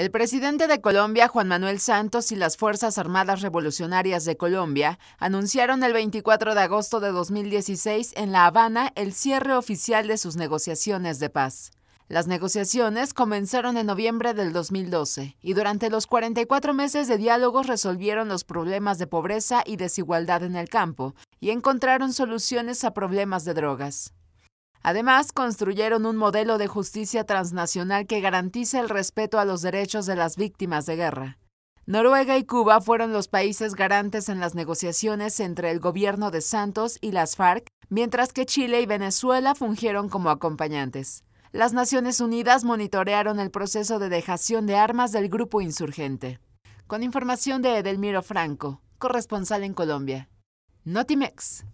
El presidente de Colombia, Juan Manuel Santos, y las Fuerzas Armadas Revolucionarias de Colombia anunciaron el 24 de agosto de 2016 en La Habana el cierre oficial de sus negociaciones de paz. Las negociaciones comenzaron en noviembre del 2012 y durante los 44 meses de diálogo resolvieron los problemas de pobreza y desigualdad en el campo y encontraron soluciones a problemas de drogas. Además, construyeron un modelo de justicia transnacional que garantiza el respeto a los derechos de las víctimas de guerra. Noruega y Cuba fueron los países garantes en las negociaciones entre el gobierno de Santos y las FARC, mientras que Chile y Venezuela fungieron como acompañantes. Las Naciones Unidas monitorearon el proceso de dejación de armas del grupo insurgente. Con información de Edelmiro Franco, corresponsal en Colombia. Notimex.